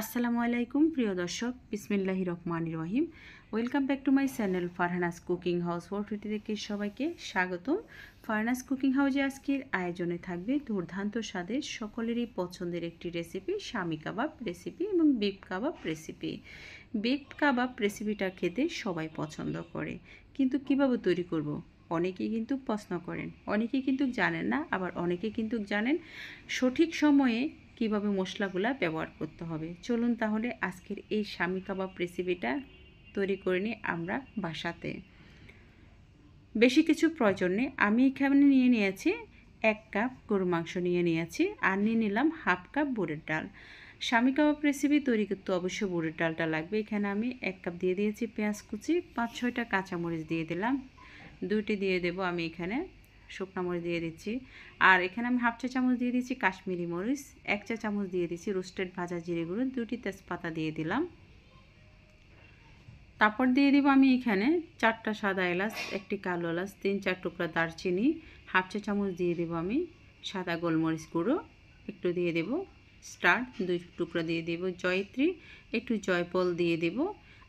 আসসালামু আলাইকুম প্রিয় দর্শক বিসমিল্লাহি রহমান রহিম welcome back to my channel Farhana's cooking house forty থেকে সবাইকে স্বাগতম ফারহানাস কুকিং হাউসে আজকের আয়োজনে থাকবে দুর্দান্ত স্বাদের সকলেরই পছন্দের একটি রেসিপি স্বামী কাবাব রেসিপি এবং beef kebab recipe beef kebab রেসিপিটা খেতে সবাই পছন্দ করে কিন্তু কিভাবে তৈরি করব। অনেকেই কিন্তু প্রশ্ন করেন অনেকেই কিন্তু জানেন না আবার অনেকে কিন্তু জানেন সঠিক সময়ে কিভাবে মশলাগুলো ব্যবহার করতে হবে চলুন তাহলে আজকের এই স্বামী কাবাব রেসিপিটা তৈরি করে নিই আমরা বাসাতে বেশি কিছু প্রয়োজন নেই আমি এখানে নিয়ে নিয়েছি এক কাপ গরু মাংস নিয়ে নিয়েছি আর নিয়ে নিলাম হাফ কাপ বুড়ের ডাল স্বামী কাবাব রেসিপি তৈরি করতে অবশ্যই বোরের ডালটা লাগবে এখানে আমি এক কাপ দিয়ে দিয়েছি পেঁয়াজ কুচি পাঁচ ছয়টা কাঁচামরিচ দিয়ে দিলাম দুইটি দিয়ে দেব আমি এখানে শুকনো মরিচ দিয়ে দিচ্ছি আর এখানে আমি হাফ চা চামচ দিয়ে দিচ্ছি কাশ্মীরি মরিচ এক চা চামচ দিয়ে দিচ্ছি রোস্টেড ভাজা জিরে গুঁড়ো দুটি তেজপাতা দিয়ে দিলাম তারপর দিয়ে দিব আমি এখানে চারটা সাদা এলাচ একটি কালো এলাচ তিন চার টুকরা দারচিনি হাফ চা চামচ দিয়ে দেব আমি সাদা গোলমরিচ গুঁড়ো একটু দিয়ে দেব স্টার দুই টুকরা দিয়ে দেব জয়ত্রী একটু জয়পল দিয়ে দেব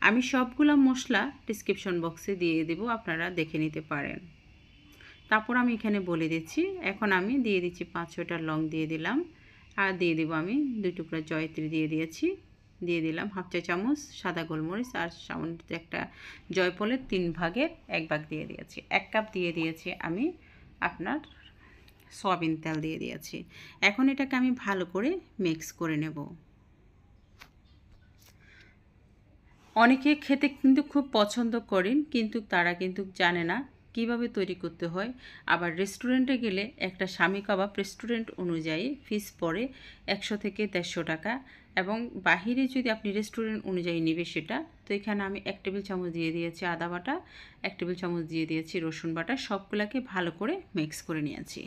আমি সবগুলো মশলা ডিসক্রিপশন বক্সে দিয়ে দেব আপনারা দেখে নিতে পারেন তারপর আমি এখানে বলে দিচ্ছি এখন আমি দিয়ে দিচ্ছি পাঁচ ছটা লং দিয়ে দিলাম আর দিয়ে দেবো আমি দুই টুকরা জয়ত্রী দিয়ে দিয়েছি দিয়ে দিলাম হাফ চা চামচ সাদা গোলমরিচ আর সামন্ত একটা জয়ফলের তিন ভাগের এক ভাগ দিয়ে দিয়েছি এক কাপ দিয়ে দিয়েছি আমি আপনার সয়াবিন তেল দিয়ে দিয়েছি এখন এটাকে আমি ভালো করে মিক্স করে নেব অনেকে খেতে কিন্তু খুব পছন্দ করেন কিন্তু তারা কিন্তু জানে না কিভাবে তৈরি করতে হয় আবার রেস্টুরেন্টে গেলে একটা স্বামী কাবাব রেস্টুরেন্ট অনুযায়ী ফিস পড়ে একশো থেকে দেড়শো টাকা এবং বাহিরে যদি আপনি রেস্টুরেন্ট অনুযায়ী নেবে সেটা তো এখানে আমি এক টেবিল চামচ দিয়ে দিয়েছি আদা বাটা এক টেবিল চামচ দিয়ে দিয়েছি রসুন বাটা সবগুলোকে ভালো করে মিক্স করে নিয়েছি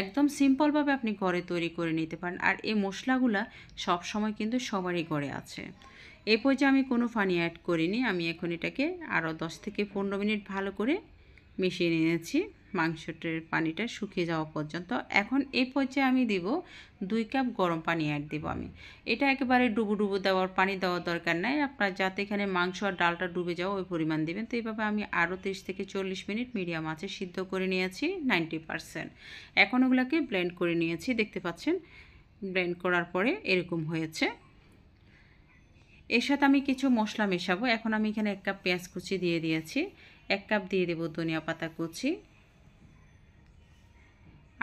একদম সিম্পলভাবে আপনি ঘরে তৈরি করে নিতে পারেন আর এই মশলাগুলো সব সময় কিন্তু সবারই ঘরে আছে এ পর্যায়ে আমি কোনো ফানি অ্যাড করিনি আমি এখন এটাকে আরও দশ থেকে পনেরো মিনিট ভালো করে মিশিয়ে নিয়েছি মাংসটার পানিটা শুকিয়ে যাওয়া পর্যন্ত এখন এই পর্যায়ে আমি দিব দুই কাপ গরম পানি অ্যাড দেবো আমি এটা একেবারে ডুবু ডুবু দেওয়ার পানি দেওয়ার দরকার নাই আপনার যাতে এখানে মাংস আর ডালটা ডুবে যাওয়া ওই পরিমাণ দেবেন তো এইভাবে আমি আরও তিরিশ থেকে চল্লিশ মিনিট মিডিয়াম আছে সিদ্ধ করে নিয়েছি নাইনটি পারসেন্ট এখন ওগুলোকে ব্লেন্ড করে নিয়েছি দেখতে পাচ্ছেন ব্লেন্ড করার পরে এরকম হয়েছে এর সাথে আমি কিছু মশলা মেশাবো এখন আমি এখানে এক কাপ পেঁয়াজ কুচি দিয়ে দিয়েছি এক কাপ দিয়ে দেব ধনিয়া পাতা কুচি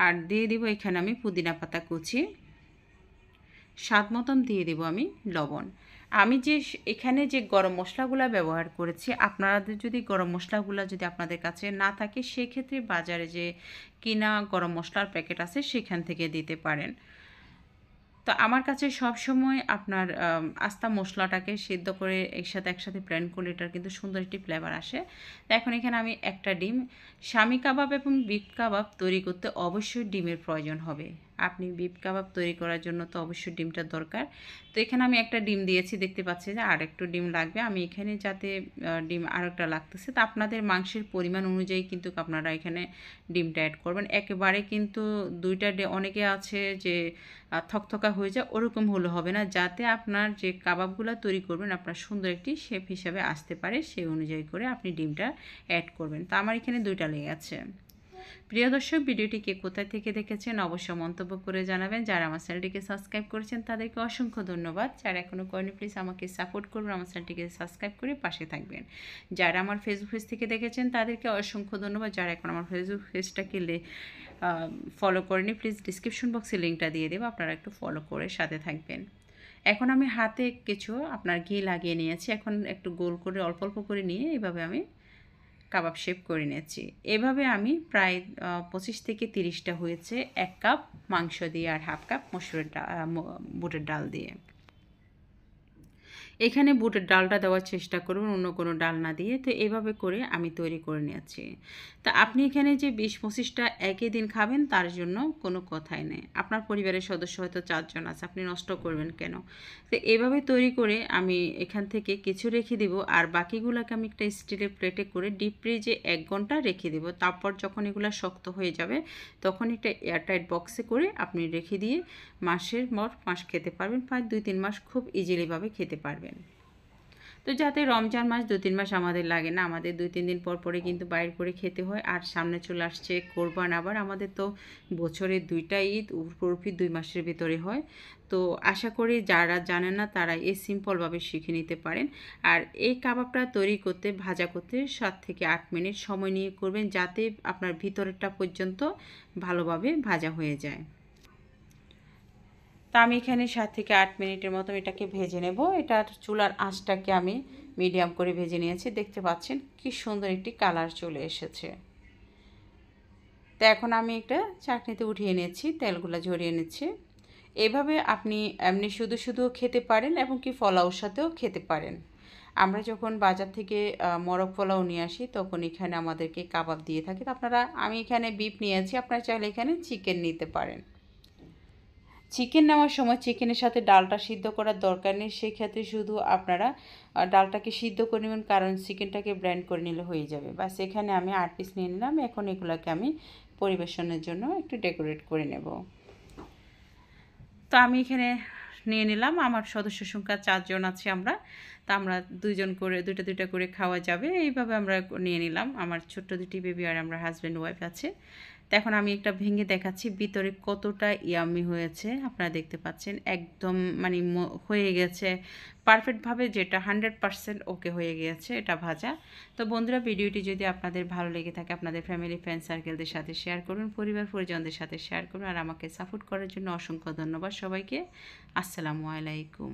আর দিয়ে দেব এখানে আমি পুদিনা পাতা কুচি স্বাদ মতন দিয়ে দেব আমি লবণ আমি যে এখানে যে গরম মশলাগুলো ব্যবহার করেছি আপনাদের যদি গরম মশলাগুলো যদি আপনাদের কাছে না থাকে সেক্ষেত্রে বাজারে যে কিনা গরম মশলার প্যাকেট আছে সেখান থেকে দিতে পারেন তো আমার কাছে সব সময় আপনার আস্তা মশলাটাকে সিদ্ধ করে একসাথে একসাথে প্ল্যান করলে এটার কিন্তু সুন্দর একটি ফ্লেভার আসে তো এখন এখানে আমি একটা ডিম স্বামী কাবাব এবং বিট কাবাব তৈরি করতে অবশ্যই ডিমের প্রয়োজন হবে আপনি বিপ কাবাব তৈরি করার জন্য তো অবশ্যই ডিমটা দরকার তো এখানে আমি একটা ডিম দিয়েছি দেখতে পাচ্ছি যে আর একটু ডিম লাগবে আমি এখানে যাতে ডিম আর একটা লাগতেছে তো আপনাদের মাংসের পরিমাণ অনুযায়ী কিন্তু আপনারা এখানে ডিমটা অ্যাড করবেন একেবারে কিন্তু দুইটা অনেকে আছে যে থকথকা হয়ে যায় ওরকম হলে হবে না যাতে আপনার যে কাবাবগুলো তৈরি করবেন আপনার সুন্দর একটি শেপ হিসাবে আসতে পারে সেই অনুযায়ী করে আপনি ডিমটা অ্যাড করবেন তা আমার এখানে দুইটা লেগে আছে প্রিয় দর্শক ভিডিওটিকে কোথায় থেকে দেখেছেন অবশ্যই মন্তব্য করে জানাবেন যারা আমার চ্যানেলটিকে সাবস্ক্রাইব করেছেন তাদেরকে অসংখ্য ধন্যবাদ যারা এখনও করেনি প্লিজ আমাকে সাপোর্ট করুন আমার চ্যানেলটিকে সাবস্ক্রাইব করে পাশে থাকবেন যারা আমার ফেসবুক পেজ থেকে দেখেছেন তাদেরকে অসংখ্য ধন্যবাদ যারা এখন আমার ফেসবুক পেজটাকে ফলো করেনি প্লিজ ডিসক্রিপশন বক্সে লিঙ্কটা দিয়ে দেবো আপনারা একটু ফলো করে সাথে থাকবেন এখন আমি হাতে কিছু আপনার ঘি লাগিয়ে নিয়েছি এখন একটু গোল করে অল্প অল্প করে নিয়ে এইভাবে আমি কাবাব শেপ করে নিয়েছি এভাবে আমি প্রায় পঁচিশ থেকে তিরিশটা হয়েছে এক কাপ মাংস দিয়ে আর হাফ কাপ মসুরের ডাল বুটের ডাল দিয়ে এখানে বুটের ডালটা দেওয়ার চেষ্টা করবেন অন্য কোনো ডাল না দিয়ে তো এভাবে করে আমি তৈরি করে নিয়েছি তা আপনি এখানে যে বিশ পঁচিশটা একই দিন খাবেন তার জন্য কোনো কথাই নেই আপনার পরিবারের সদস্য হয়তো চারজন আছে আপনি নষ্ট করবেন কেন তো এভাবে তৈরি করে আমি এখান থেকে কিছু রেখে দিব আর বাকিগুলোকে আমি একটা স্টিলের প্লেটে করে ডিপ ফ্রিজে এক ঘন্টা রেখে দিব তারপর যখন এগুলো শক্ত হয়ে যাবে তখন একটা এয়ারটাইট বক্সে করে আপনি রেখে দিয়ে মাসের পর মাস খেতে পারবেন প্রায় দুই তিন মাস খুব ইজিলিভাবে খেতে পারবেন করবেন তো যাতে রমজান মাস দু তিন মাস আমাদের লাগে না আমাদের দুই তিন দিন পর পরে কিন্তু বাইর করে খেতে হয় আর সামনে চলে আসছে কোরবান আবার আমাদের তো বছরে দুইটা ঈদ উপরপি দুই মাসের ভিতরে হয় তো আশা করি যারা জানে না তারা এই সিম্পলভাবে শিখে নিতে পারেন আর এই কাবাবটা তৈরি করতে ভাজা করতে সাত থেকে আট মিনিট সময় নিয়ে করবেন যাতে আপনার ভিতরেরটা পর্যন্ত ভালোভাবে ভাজা হয়ে যায় তো আমি এখানে সাত থেকে আট মিনিটের মতো এটাকে ভেজে নেব এটার চুলার আঁচটাকে আমি মিডিয়াম করে ভেজে নিয়েছি দেখতে পাচ্ছেন কি সুন্দর একটি কালার চলে এসেছে তো এখন আমি একটা চাটনিতে উঠিয়ে নিয়েছি তেলগুলো ঝরিয়ে নিচ্ছি এভাবে আপনি এমনি শুধু শুধুও খেতে পারেন এবং কি ফলাউর সাথেও খেতে পারেন আমরা যখন বাজার থেকে মরক ফলাও নিয়ে আসি তখন এখানে আমাদেরকে কাবাব দিয়ে থাকে আপনারা আমি এখানে বিপ নিয়েছি আপনারা চাইলে এখানে চিকেন নিতে পারেন চিকেন নেওয়ার সময় চিকেনের সাথে ডালটা সিদ্ধ করার দরকার নেই সেক্ষেত্রে শুধু আপনারা ডালটাকে সিদ্ধ করে নেবেন কারণ চিকেনটাকে ব্র্যান্ড করে নিলে হয়ে যাবে বা সেখানে আমি আট পিস নিয়ে নিলাম এখন এগুলোকে আমি পরিবেশনের জন্য একটু ডেকোরেট করে নেব তো আমি এখানে নিয়ে নিলাম আমার সদস্য সংখ্যা চারজন আছে আমরা তা আমরা দুইজন করে দুইটা দুইটা করে খাওয়া যাবে এইভাবে আমরা নিয়ে নিলাম আমার ছোট্ট দুটি বেবি আর আমরা হাজব্যান্ড ওয়াইফ আছে তো এখন আমি একটা ভেঙে দেখাচ্ছি ভিতরে কতটা ইয়ামি হয়েছে আপনারা দেখতে পাচ্ছেন একদম মানে হয়ে গেছে পারফেক্টভাবে যেটা হান্ড্রেড পারসেন্ট ওকে হয়ে গিয়েছে এটা ভাজা তো বন্ধুরা ভিডিওটি যদি আপনাদের ভালো লেগে থাকে আপনাদের ফ্যামিলি ফ্রেন্ড সার্কেলদের সাথে শেয়ার করুন পরিবার পরিজনদের সাথে শেয়ার করুন আর আমাকে সাপোর্ট করার জন্য অসংখ্য ধন্যবাদ সবাইকে আসসালামু আলাইকুম